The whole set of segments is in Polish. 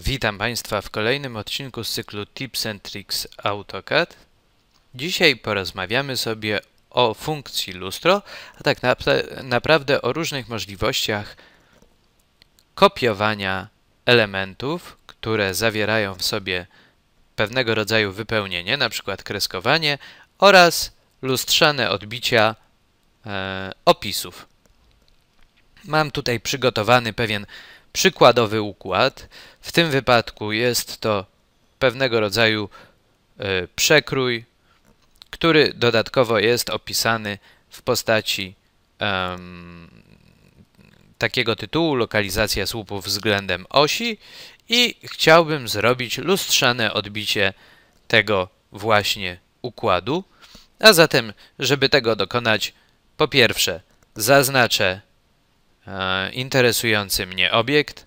Witam Państwa w kolejnym odcinku z cyklu Tips and Tricks AutoCAD. Dzisiaj porozmawiamy sobie o funkcji lustro, a tak naprawdę o różnych możliwościach kopiowania elementów, które zawierają w sobie pewnego rodzaju wypełnienie, np. kreskowanie oraz lustrzane odbicia e, opisów. Mam tutaj przygotowany pewien przykładowy układ. W tym wypadku jest to pewnego rodzaju e, przekrój, który dodatkowo jest opisany w postaci um, takiego tytułu lokalizacja słupów względem osi i chciałbym zrobić lustrzane odbicie tego właśnie układu. A zatem, żeby tego dokonać, po pierwsze zaznaczę E, interesujący mnie obiekt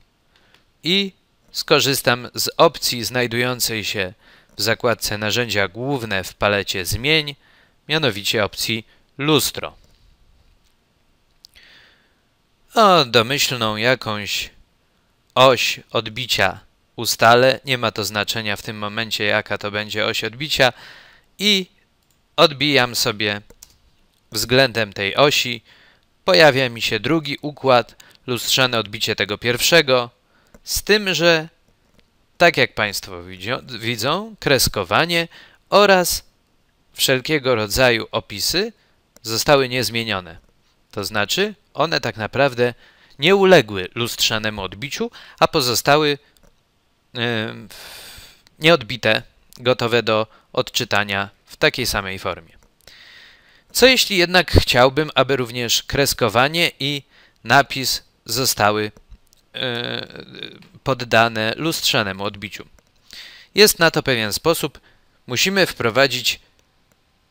i skorzystam z opcji znajdującej się w zakładce narzędzia główne w palecie zmień, mianowicie opcji lustro. O domyślną jakąś oś odbicia ustalę, nie ma to znaczenia w tym momencie jaka to będzie oś odbicia i odbijam sobie względem tej osi pojawia mi się drugi układ, lustrzane odbicie tego pierwszego, z tym, że tak jak Państwo widzą, kreskowanie oraz wszelkiego rodzaju opisy zostały niezmienione. To znaczy, one tak naprawdę nie uległy lustrzanemu odbiciu, a pozostały yy, nieodbite, gotowe do odczytania w takiej samej formie. Co jeśli jednak chciałbym, aby również kreskowanie i napis zostały e, poddane lustrzanemu odbiciu? Jest na to pewien sposób. Musimy wprowadzić,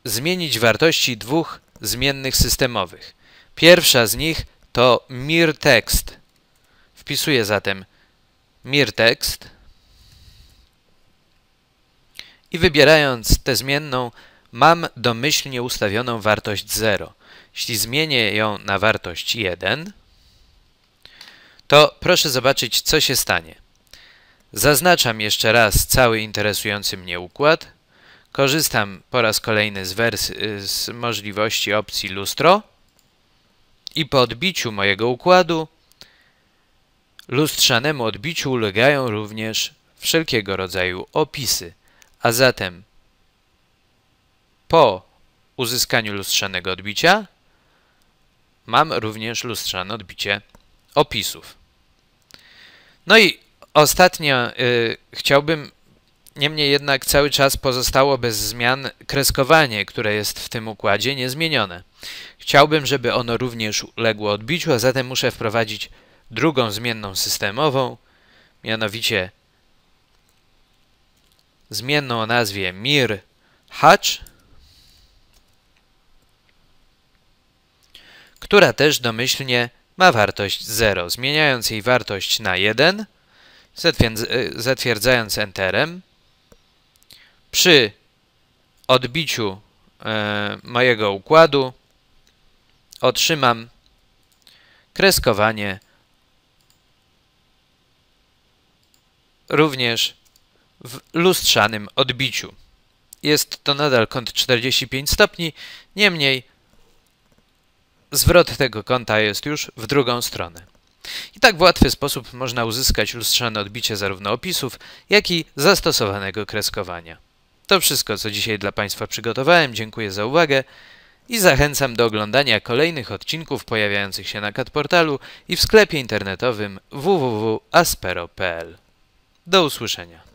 zmienić wartości dwóch zmiennych systemowych. Pierwsza z nich to mirText. Wpisuję zatem mirText i wybierając tę zmienną mam domyślnie ustawioną wartość 0. Jeśli zmienię ją na wartość 1, to proszę zobaczyć, co się stanie. Zaznaczam jeszcze raz cały interesujący mnie układ. Korzystam po raz kolejny z, z możliwości opcji lustro i po odbiciu mojego układu lustrzanemu odbiciu ulegają również wszelkiego rodzaju opisy, a zatem po uzyskaniu lustrzanego odbicia mam również lustrzane odbicie opisów. No i ostatnio y, chciałbym, niemniej jednak cały czas pozostało bez zmian kreskowanie, które jest w tym układzie niezmienione. Chciałbym, żeby ono również uległo odbiciu, a zatem muszę wprowadzić drugą zmienną systemową, mianowicie zmienną o nazwie mir hatch która też domyślnie ma wartość 0. Zmieniając jej wartość na 1, e, zatwierdzając Enterem, przy odbiciu e, mojego układu otrzymam kreskowanie również w lustrzanym odbiciu. Jest to nadal kąt 45 stopni, niemniej zwrot tego kąta jest już w drugą stronę. I tak w łatwy sposób można uzyskać lustrzane odbicie zarówno opisów, jak i zastosowanego kreskowania. To wszystko, co dzisiaj dla Państwa przygotowałem. Dziękuję za uwagę i zachęcam do oglądania kolejnych odcinków pojawiających się na portalu i w sklepie internetowym www.aspero.pl. Do usłyszenia.